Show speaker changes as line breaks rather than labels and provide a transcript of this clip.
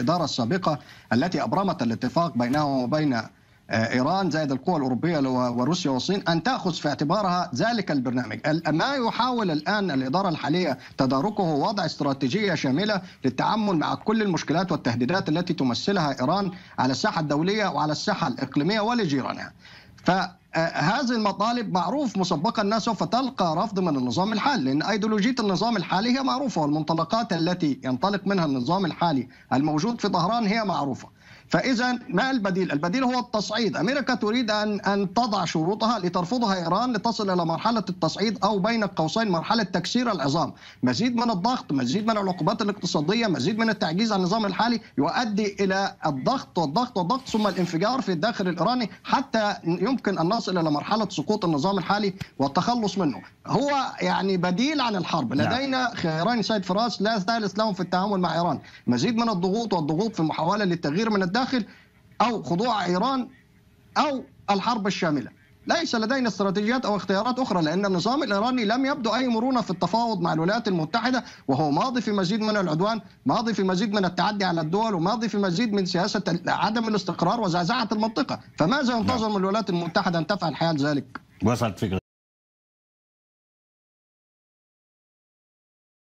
الإدارة السابقة التي أبرمت الاتفاق بينها وبين آه، إيران زائد القوى الأوروبية وروسيا والصين أن تأخذ في اعتبارها ذلك البرنامج ما يحاول الآن الإدارة الحالية تداركه وضع استراتيجية شاملة للتعامل مع كل المشكلات والتهديدات التي تمثلها إيران على الساحة الدولية وعلى الساحة الإقليمية ولجيرانها ف آه، هذه المطالب معروف مسبقا انها سوف تلقى رفض من النظام الحالي لان ايديولوجيه النظام الحالي هي معروفه والمنطلقات التي ينطلق منها النظام الحالي الموجود في طهران هي معروفه. فاذا ما البديل؟ البديل هو التصعيد، امريكا تريد ان ان تضع شروطها لترفضها ايران لتصل الى مرحله التصعيد او بين قوسين مرحله تكسير العظام، مزيد من الضغط، مزيد من العقوبات الاقتصاديه، مزيد من التعجيز عن النظام الحالي يؤدي الى الضغط والضغط والضغط ثم الانفجار في الداخل الايراني حتى يمكن ان نصل الى مرحله سقوط النظام الحالي والتخلص منه. هو يعني بديل عن الحرب، نعم. لدينا خيارين سيد فراس لا ثالث لهم في التعامل مع ايران، مزيد من الضغوط والضغوط في محاوله للتغيير من الداخل الداخل أو خضوع إيران أو الحرب الشاملة ليس لدينا استراتيجيات أو اختيارات أخرى لأن النظام الإيراني لم يبدو أي مرونة في التفاوض مع الولايات المتحدة وهو ماضي في مزيد من العدوان ماضي في مزيد من التعدي على الدول وماضي في مزيد من سياسة عدم الاستقرار وزعزعة المنطقة فماذا ينتظر نعم. من الولايات المتحدة أن تفعل حال ذلك؟ وصلت فكرة